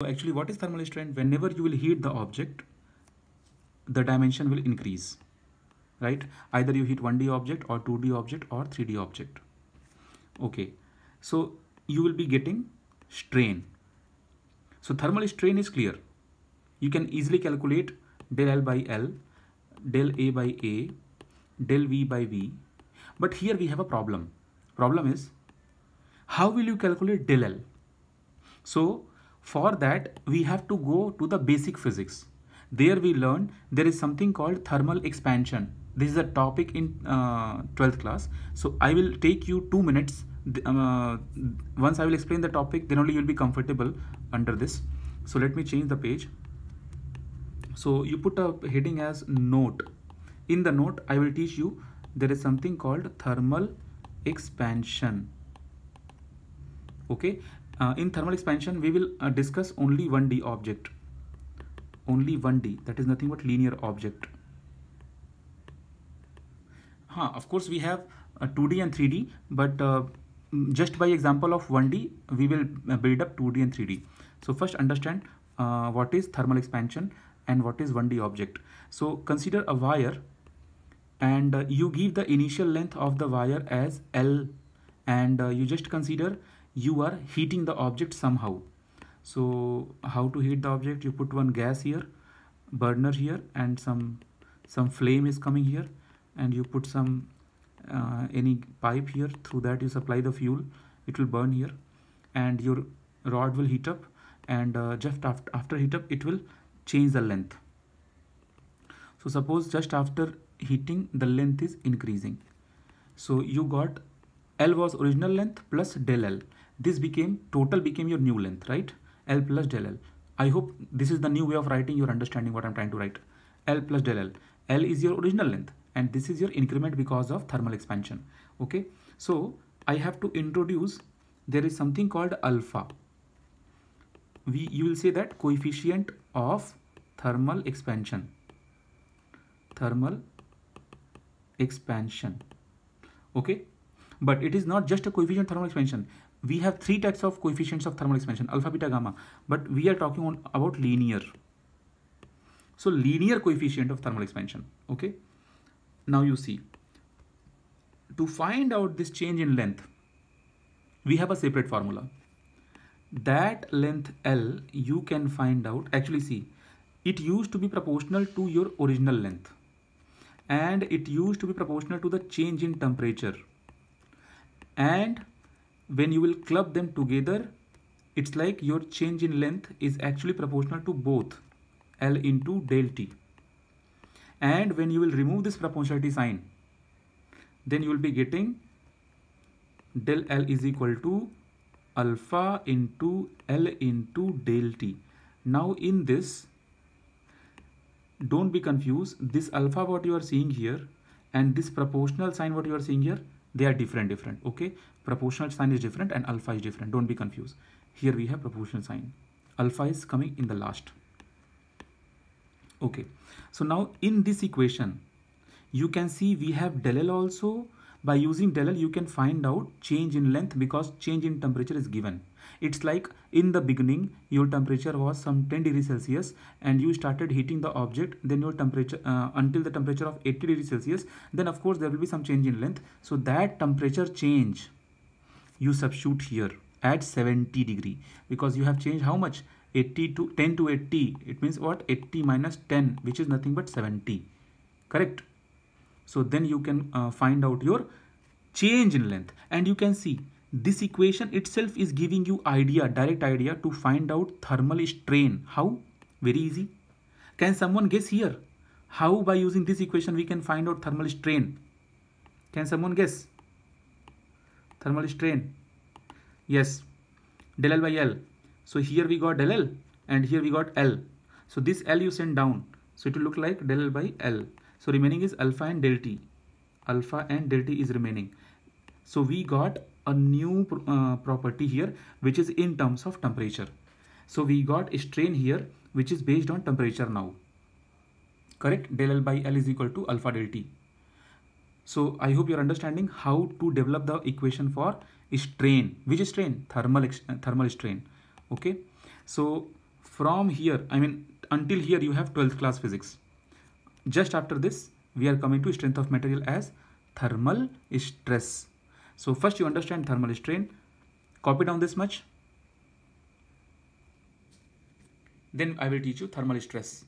So actually what is thermal strain? Whenever you will heat the object, the dimension will increase, right? Either you heat 1D object or 2D object or 3D object. Okay, so you will be getting strain. So thermal strain is clear. You can easily calculate del L by L, del A by A, del V by V. But here we have a problem. Problem is, how will you calculate del L? So for that, we have to go to the basic physics. There we learn there is something called thermal expansion. This is a topic in uh, 12th class. So I will take you two minutes. Um, uh, once I will explain the topic, then only you'll be comfortable under this. So let me change the page. So you put a heading as note. In the note, I will teach you there is something called thermal expansion okay uh, in thermal expansion we will uh, discuss only 1D object only 1D that is nothing but linear object huh, of course we have uh, 2D and 3D but uh, just by example of 1D we will uh, build up 2D and 3D so first understand uh, what is thermal expansion and what is 1D object so consider a wire and you give the initial length of the wire as L and you just consider you are heating the object somehow so how to heat the object you put one gas here burner here and some some flame is coming here and you put some uh, any pipe here through that you supply the fuel it will burn here and your rod will heat up and uh, just after, after heat up it will change the length so suppose just after heating the length is increasing so you got L was original length plus del L this became total became your new length right l plus del l i hope this is the new way of writing you're understanding what i'm trying to write l plus del l l is your original length and this is your increment because of thermal expansion okay so i have to introduce there is something called alpha we you will say that coefficient of thermal expansion thermal expansion okay but it is not just a coefficient thermal expansion we have three types of coefficients of thermal expansion, alpha, beta, gamma, but we are talking on, about linear. So linear coefficient of thermal expansion, okay? Now you see, to find out this change in length, we have a separate formula. That length L, you can find out, actually see, it used to be proportional to your original length and it used to be proportional to the change in temperature and when you will club them together it's like your change in length is actually proportional to both L into del t and when you will remove this proportionality sign then you will be getting del L is equal to alpha into L into del t now in this don't be confused this alpha what you are seeing here and this proportional sign what you are seeing here they are different different okay proportional sign is different and alpha is different don't be confused here we have proportional sign alpha is coming in the last okay so now in this equation you can see we have del L also by using del you can find out change in length because change in temperature is given it's like in the beginning your temperature was some 10 degrees celsius and you started heating the object then your temperature uh, until the temperature of 80 degrees celsius then of course there will be some change in length so that temperature change you substitute here at 70 degree because you have changed how much 80 to 10 to 80 it means what 80 minus 10 which is nothing but 70 correct so then you can uh, find out your change in length and you can see this equation itself is giving you idea, direct idea to find out thermal strain. How? Very easy. Can someone guess here? How by using this equation we can find out thermal strain? Can someone guess? Thermal strain. Yes. Del L by L. So here we got del L and here we got L. So this L you send down. So it will look like del L by L. So remaining is alpha and del t. Alpha and del t is remaining. So we got a new uh, property here which is in terms of temperature. So we got a strain here which is based on temperature now. Correct? Del L by L is equal to alpha del t. So I hope you're understanding how to develop the equation for strain. Which strain? Thermal, uh, thermal strain. Okay. So from here, I mean until here you have 12th class physics. Just after this, we are coming to strength of material as thermal stress. So first you understand thermal strain. Copy down this much. Then I will teach you thermal stress.